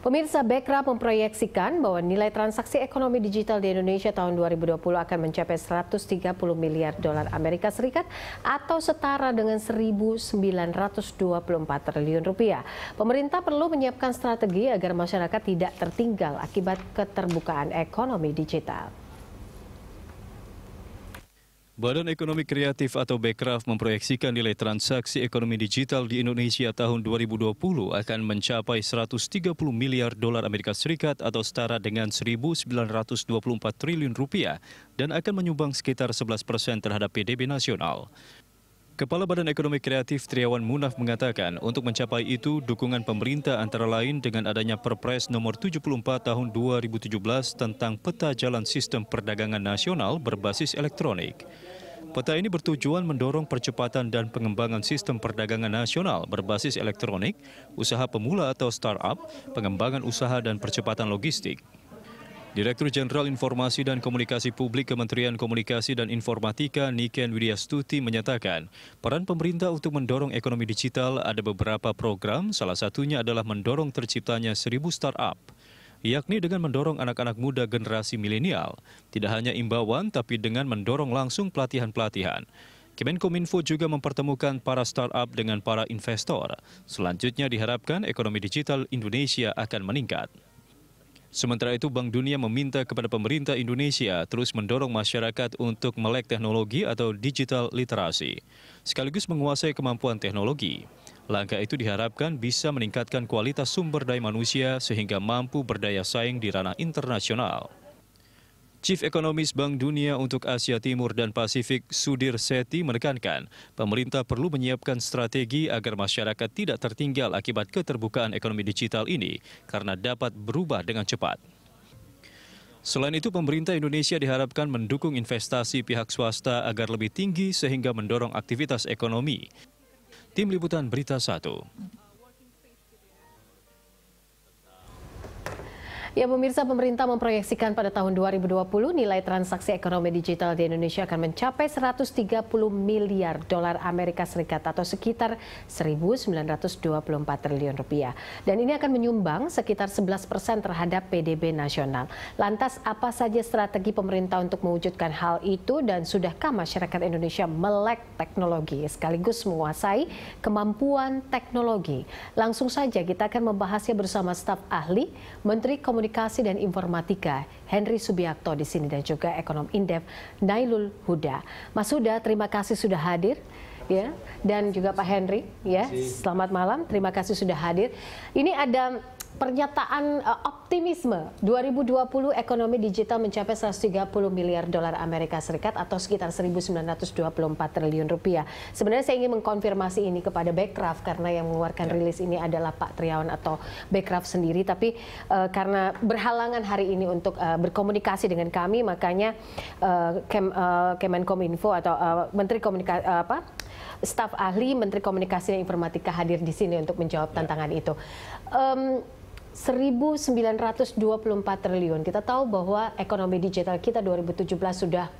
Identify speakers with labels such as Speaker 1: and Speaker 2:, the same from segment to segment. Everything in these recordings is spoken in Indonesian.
Speaker 1: Pemirsa Bekra memproyeksikan bahwa nilai transaksi ekonomi digital di Indonesia tahun 2020 akan mencapai 130 miliar dolar Amerika Serikat atau setara dengan 1.924 triliun rupiah. Pemerintah perlu menyiapkan strategi agar masyarakat tidak tertinggal akibat keterbukaan ekonomi digital.
Speaker 2: Badan Ekonomi Kreatif atau Bekraf memproyeksikan nilai transaksi ekonomi digital di Indonesia tahun 2020 akan mencapai 130 miliar dolar Amerika Serikat atau setara dengan 1.924 triliun rupiah dan akan menyumbang sekitar 11 persen terhadap PDB nasional. Kepala Badan Ekonomi Kreatif Triawan Munaf mengatakan untuk mencapai itu dukungan pemerintah antara lain dengan adanya Perpres nomor 74 tahun 2017 tentang peta jalan sistem perdagangan nasional berbasis elektronik. Peta ini bertujuan mendorong percepatan dan pengembangan sistem perdagangan nasional berbasis elektronik, usaha pemula atau startup, pengembangan usaha dan percepatan logistik. Direktur Jenderal Informasi dan Komunikasi Publik Kementerian Komunikasi dan Informatika Niken Widyastuti menyatakan, peran pemerintah untuk mendorong ekonomi digital ada beberapa program, salah satunya adalah mendorong terciptanya seribu startup yakni dengan mendorong anak-anak muda generasi milenial. Tidak hanya imbauan, tapi dengan mendorong langsung pelatihan-pelatihan. Kemenkominfo juga mempertemukan para startup dengan para investor. Selanjutnya diharapkan ekonomi digital Indonesia akan meningkat. Sementara itu, Bank Dunia meminta kepada pemerintah Indonesia terus mendorong masyarakat untuk melek teknologi atau digital literasi, sekaligus menguasai kemampuan teknologi. Langkah itu diharapkan bisa meningkatkan kualitas sumber daya manusia sehingga mampu berdaya saing di ranah internasional. Chief Ekonomis Bank Dunia untuk Asia Timur dan Pasifik Sudir Seti menekankan, pemerintah perlu menyiapkan strategi agar masyarakat tidak tertinggal akibat keterbukaan ekonomi digital ini karena dapat berubah dengan cepat. Selain itu, pemerintah Indonesia diharapkan mendukung investasi pihak swasta agar lebih tinggi sehingga mendorong aktivitas ekonomi. Tim Liputan Berita 1
Speaker 1: Ya pemirsa, pemerintah memproyeksikan pada tahun 2020 nilai transaksi ekonomi digital di Indonesia akan mencapai 130 miliar dolar Amerika Serikat atau sekitar 1.924 triliun rupiah. Dan ini akan menyumbang sekitar 11 persen terhadap PDB nasional. Lantas apa saja strategi pemerintah untuk mewujudkan hal itu dan sudahkah masyarakat Indonesia melek teknologi sekaligus menguasai kemampuan teknologi? Langsung saja kita akan membahasnya bersama staf ahli Menteri Komunikasi Komunikasi dan Informatika Henry Subiakto di sini dan juga ekonom Indef Nailul Huda. Mas Huda, terima kasih sudah hadir ya dan juga Pak Henry ya. Selamat malam, terima kasih sudah hadir. Ini ada pernyataan uh, Optimisme 2020 ekonomi digital mencapai 130 miliar dolar Amerika Serikat atau sekitar 1.924 triliun rupiah. Sebenarnya saya ingin mengkonfirmasi ini kepada Backcraft karena yang mengeluarkan ya. rilis ini adalah Pak Triawan atau Backcraft sendiri. Tapi uh, karena berhalangan hari ini untuk uh, berkomunikasi dengan kami, makanya uh, Kem, uh, Kemenkominfo atau uh, Menteri Komunikasi uh, apa? Staf ahli Menteri Komunikasi dan Informatika hadir di sini untuk menjawab ya. tantangan itu. Um, 1.924 triliun. Kita tahu bahwa ekonomi digital kita 2017 sudah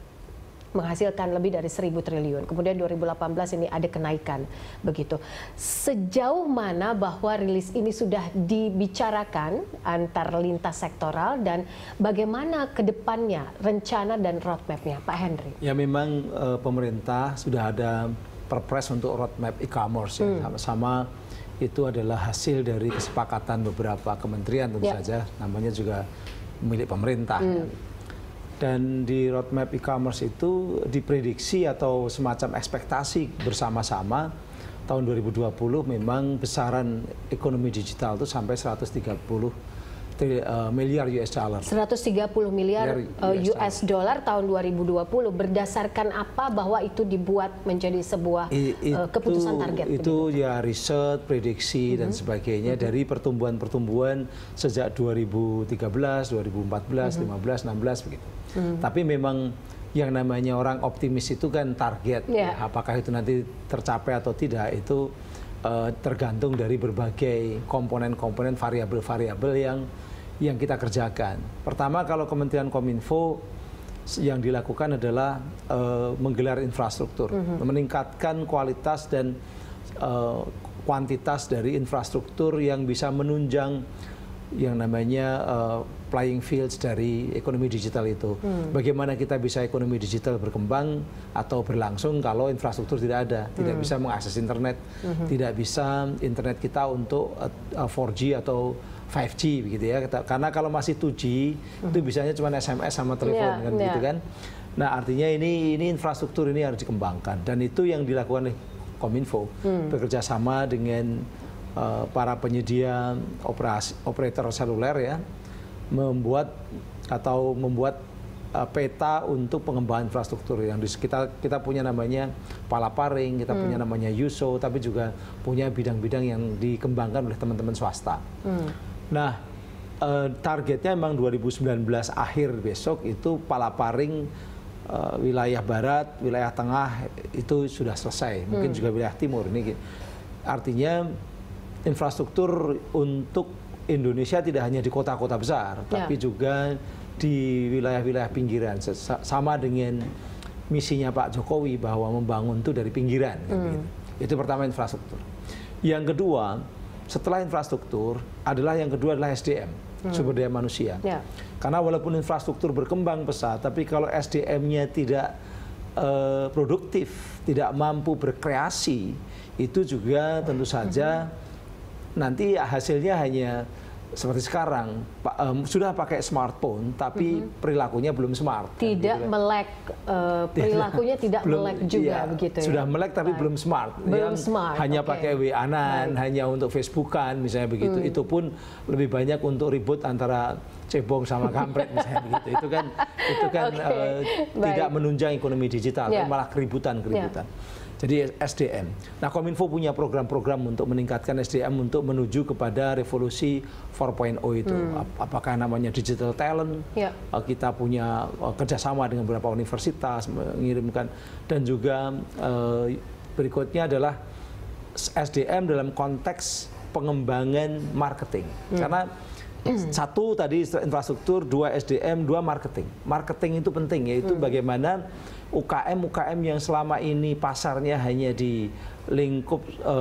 Speaker 1: menghasilkan lebih dari 1000 triliun. Kemudian 2018 ini ada kenaikan begitu. Sejauh mana bahwa rilis ini sudah dibicarakan antar lintas sektoral dan bagaimana ke depannya rencana dan roadmapnya Pak Henry?
Speaker 3: Ya memang e, pemerintah sudah ada perpres untuk roadmap e-commerce ya. Hmm. Sama-sama itu adalah hasil dari kesepakatan beberapa kementerian tentu yeah. saja, namanya juga milik pemerintah. Mm. Dan di roadmap e-commerce itu diprediksi atau semacam ekspektasi bersama-sama tahun 2020 memang besaran ekonomi digital itu sampai 130 Eh, miliar US dollar.
Speaker 1: 130 miliar eh, US dollar tahun 2020 berdasarkan apa bahwa itu dibuat menjadi sebuah I, eh, itu, keputusan target. Gitu itu
Speaker 3: gitu? ya riset, prediksi mm -hmm. dan mm-hmm. sebagainya mm -hmm. dari pertumbuhan-pertumbuhan sejak 2013, 2014, mm -hmm. 15, 16 begitu. Mm -hmm. Tapi memang yang namanya orang optimis itu kan target yeah. ya, apakah itu nanti tercapai atau tidak itu tergantung dari berbagai komponen-komponen variabel-variabel yang yang kita kerjakan. Pertama kalau Kementerian Kominfo yang dilakukan adalah uh, menggelar infrastruktur, mm -hmm. meningkatkan kualitas dan uh, kuantitas dari infrastruktur yang bisa menunjang yang namanya uh, eh, playing fields dari ekonomi digital itu. Hmm. Bagaimana kita bisa ekonomi digital berkembang atau berlangsung kalau infrastruktur tidak ada, tidak hmm. bisa mengakses internet, hmm. tidak bisa internet kita untuk uh, 4G atau 5G begitu ya. Karena kalau masih 2G hmm. itu bisanya cuma SMS sama iya, telepon yeah, kan yeah. gitu iya. kan. Nah, artinya ini ini infrastruktur ini harus dikembangkan dan itu yang dilakukan oleh Kominfo hmm. bekerja sama dengan uh, para penyedia operasi operator seluler ya membuat atau membuat uh, peta untuk pengembangan infrastruktur yang di kita kita punya namanya Palaparing, kita hmm. punya namanya Yuso, tapi juga punya bidang-bidang yang dikembangkan oleh teman-teman swasta. Hmm. Nah, uh, targetnya memang 2019 akhir besok itu Palaparing uh, wilayah barat, wilayah tengah itu sudah selesai. Mungkin hmm. juga wilayah timur ini. Artinya infrastruktur untuk Indonesia tidak hanya di kota-kota besar, ya. tapi juga di wilayah-wilayah pinggiran sama dengan misinya Pak Jokowi bahwa membangun itu dari pinggiran. Kan hmm. Gitu. Itu pertama infrastruktur. Yang kedua setelah infrastruktur adalah yang kedua adalah SDM, hmm. sumber daya manusia. Ya. Karena walaupun infrastruktur berkembang pesat, tapi kalau SDM-nya tidak uh, produktif, tidak mampu berkreasi, itu juga tentu saja hmm. nanti hasilnya hanya seperti sekarang pa, um, sudah pakai smartphone tapi mm -hmm. perilakunya belum smart kan, tidak gitu kan, gitu.
Speaker 1: melek uh, perilakunya tidak belum, melek juga iya, begitu ya sudah
Speaker 3: melek tapi Baik. belum smart belum yang smart hanya okay. pakai wa-an hanya untuk facebookan misalnya begitu mm. itu pun lebih banyak untuk ribut antara cebong sama kampret misalnya begitu itu kan itu kan okay. uh, eh, tidak menunjang ekonomi digital kan, yeah. malah keributan keributan yeah jadi SDM. Nah, Kominfo punya program-program untuk meningkatkan SDM untuk menuju kepada revolusi 4.0 itu. Hmm. Apakah namanya digital talent? Ya. Eh, kita punya eh, kerjasama dengan beberapa universitas mengirimkan dan juga eh, berikutnya adalah SDM dalam konteks pengembangan marketing. Hmm. Karena hmm. satu tadi infrastruktur, dua SDM, dua marketing. Marketing itu penting yaitu hmm. bagaimana UKM-UKM yang selama ini pasarnya hanya di lingkup e,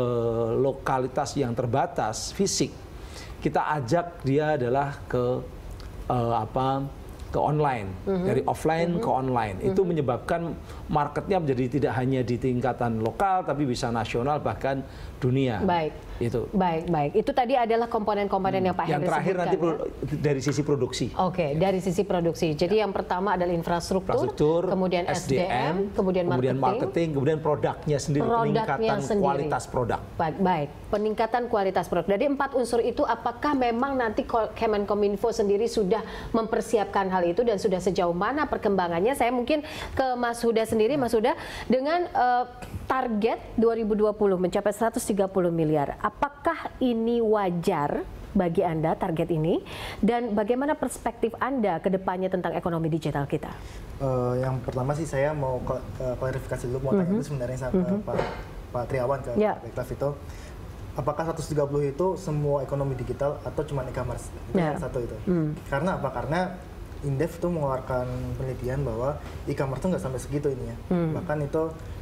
Speaker 3: lokalitas yang terbatas fisik, kita ajak dia adalah ke e, apa ke online, mm-hmm. dari offline mm-hmm. ke online. Mm-hmm. Itu menyebabkan marketnya menjadi tidak hanya di tingkatan lokal, tapi bisa nasional bahkan dunia. Baik. Itu.
Speaker 1: Baik, baik. Itu tadi adalah komponen-komponen hmm. yang Pak Yang terakhir sebutkan, nanti
Speaker 3: ya? dari sisi produksi.
Speaker 1: Oke, okay, ya. dari sisi produksi. Jadi ya. yang pertama adalah infrastruktur, infrastruktur kemudian SDM, SDM kemudian, kemudian marketing, marketing,
Speaker 3: kemudian produknya sendiri, produknya peningkatan sendiri. kualitas produk.
Speaker 1: Baik, baik. Peningkatan kualitas produk. dari empat unsur itu apakah memang nanti Kemenkominfo sendiri sudah mempersiapkan hal hal itu dan sudah sejauh mana perkembangannya. Saya mungkin ke Mas Huda sendiri, Mas Huda dengan uh, target 2020 mencapai 130 miliar. Apakah ini wajar bagi Anda target ini dan bagaimana perspektif Anda ke depannya tentang ekonomi digital kita?
Speaker 4: Uh, yang pertama sih saya mau uh, klarifikasi dulu mau tanya mm -hmm. itu sebenarnya sama mm -hmm. Pak Pak Triawan ke yeah. Pak itu apakah 130 itu semua ekonomi digital atau cuma e-commerce yeah. satu itu? Mm. Karena apa? Karena Indef tuh mengeluarkan penelitian bahwa e-commerce tuh nggak sampai segitu ini ya. Hmm. Bahkan itu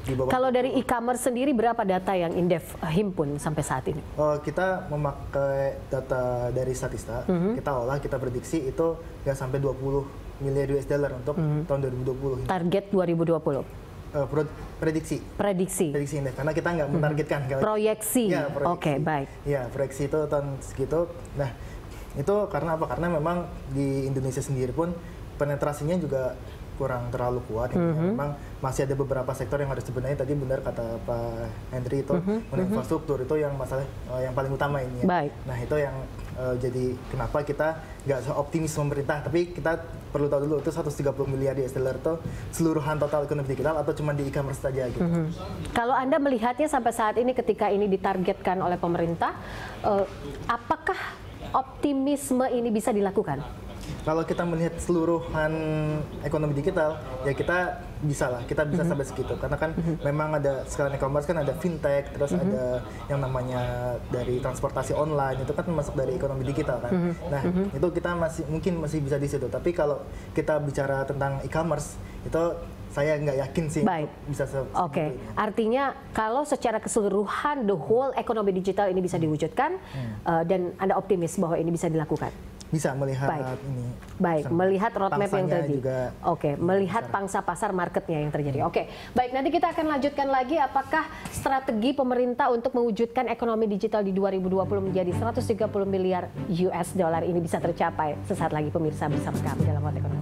Speaker 4: di bawah. Kalau dari
Speaker 1: e-commerce sendiri berapa data yang Indef eh, himpun sampai saat ini?
Speaker 4: Oh, kita memakai data dari Statista, hmm. kita olah, kita prediksi itu nggak sampai 20 miliar US dollar untuk hmm. tahun 2020.
Speaker 1: Target 2020. Uh, eh, prediksi. Prediksi. Prediksi
Speaker 4: indef karena kita nggak hmm. menargetkan. Hmm. Proyeksi. Ya, proyeksi. Oke, okay, baik. Ya, proyeksi itu tahun segitu. Nah, itu karena apa? Karena memang di Indonesia sendiri pun penetrasinya juga kurang terlalu kuat. Mm -hmm. Memang masih ada beberapa sektor yang harus sebenarnya tadi benar kata Pak Henry itu mm -hmm. infrastruktur itu yang masalah uh, yang paling utama ini. Ya. Baik. Nah itu yang uh, jadi kenapa kita nggak optimis pemerintah, tapi kita perlu tahu dulu itu 130 miliar di dollar itu seluruhan total ekonomi digital atau cuma di e-commerce saja gitu. Mm -hmm.
Speaker 1: Kalau Anda melihatnya sampai saat ini ketika ini ditargetkan oleh pemerintah, uh, apakah optimisme ini bisa dilakukan?
Speaker 4: Kalau kita melihat seluruhan ekonomi digital, ya kita bisa lah, kita bisa mm -hmm. sampai segitu. Karena kan mm -hmm. memang ada sekarang e-commerce kan ada fintech, terus mm -hmm. ada yang namanya dari transportasi online itu kan masuk dari ekonomi digital kan. Mm -hmm. Nah mm -hmm. itu kita masih mungkin masih bisa di situ. Tapi kalau kita bicara
Speaker 1: tentang e-commerce itu saya nggak yakin sih Baik. bisa Oke, okay. artinya kalau secara keseluruhan the whole ekonomi digital ini bisa diwujudkan hmm. uh, dan Anda optimis bahwa ini bisa dilakukan? Bisa melihat Baik. ini. Baik, melihat roadmap yang tadi. Oke, okay. melihat besar. pangsa pasar marketnya yang terjadi. Hmm. Oke. Okay. Baik, nanti kita akan lanjutkan lagi apakah strategi pemerintah untuk mewujudkan ekonomi digital di 2020 menjadi 130 miliar US dollar ini bisa tercapai. Sesaat lagi pemirsa bersama kami dalam Hot Ekonomi.